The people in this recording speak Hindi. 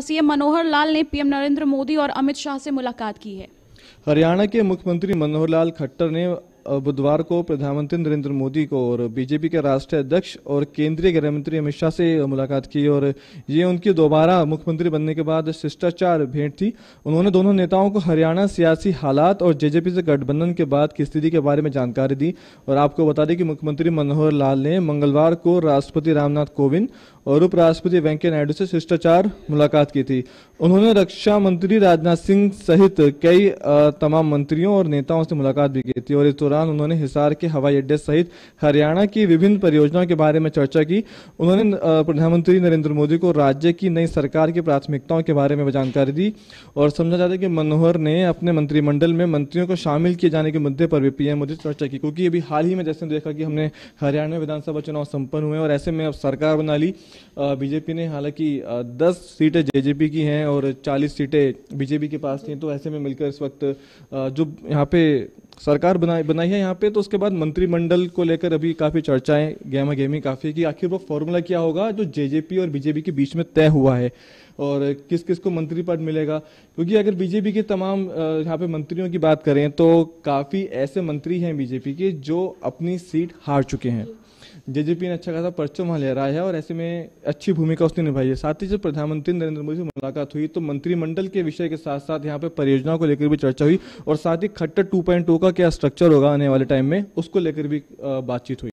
सीएम मनोहर लाल ने पीएम नरेंद्र मोदी और अमित शाह से मुलाकात की है हरियाणा के मुख्यमंत्री मनोहर लाल खट्टर ने बुधवार को प्रधानमंत्री नरेंद्र मोदी को और बीजेपी के राष्ट्रीय अध्यक्ष और केंद्रीय गृह मंत्री अमित शाह से मुलाकात की और ये उनकी दोबारा मुख्यमंत्री बनने के बाद शिष्टाचार भेंट थी उन्होंने दोनों नेताओं को हरियाणा सियासी हालात और जेजेपी से गठबंधन के बाद की स्थिति के बारे में जानकारी दी और आपको बता दें कि मुख्यमंत्री मनोहर लाल ने मंगलवार को राष्ट्रपति रामनाथ कोविंद और उपराष्ट्रपति वेंकैया नायडू से शिष्टाचार मुलाकात की थी उन्होंने रक्षा मंत्री राजनाथ सिंह सहित कई तमाम मंत्रियों और नेताओं से मुलाकात भी की थी और इस दौरान दौरान उन्होंने हिसार के हवाई अड्डे सहित हरियाणा की विभिन्न परियोजनाओं के बारे में चर्चा की उन्होंने प्रधानमंत्री नरेंद्र मोदी को राज्य की नई सरकार की प्राथमिकताओं के बारे में जानकारी दी और समझा जाता है कि मनोहर ने अपने मंत्रिमंडल में मंत्रियों को शामिल किए जाने के मुद्दे पर भी पीएम मोदी चर्चा की क्योंकि अभी हाल ही में जैसे देखा कि हमने हरियाणा में विधानसभा चुनाव संपन्न हुए और ऐसे में अब सरकार बना ली बीजेपी ने हालांकि दस सीटें जेजेपी की हैं और चालीस सीटें बीजेपी के पास थी तो ऐसे में मिलकर इस वक्त जो यहाँ पे सरकार बनाई बनाई है यहाँ पे तो उसके बाद मंत्रिमंडल को लेकर अभी काफ़ी चर्चाएं गेमा गेमी काफ़ी कि आखिर वो फॉर्मूला क्या होगा जो जेजेपी और बीजेपी के बीच में तय हुआ है और किस किस को मंत्री पद मिलेगा क्योंकि अगर बीजेपी के तमाम यहाँ पे मंत्रियों की बात करें तो काफ़ी ऐसे मंत्री हैं बीजेपी के जो अपनी सीट हार चुके हैं जेजेपी ने अच्छा खासा परचम वहाँ लहराया है और ऐसे में अच्छी भूमिका उसने निभाई है साथ ही जब प्रधानमंत्री नरेंद्र मोदी से मुलाकात हुई तो मंत्रिमंडल के विषय के साथ साथ यहाँ पर परियोजनाओं को लेकर भी चर्चा हुई और साथ ही खट्टर टू का क्या स्ट्रक्चर होगा आने वाले टाइम में उसको लेकर भी बातचीत हुई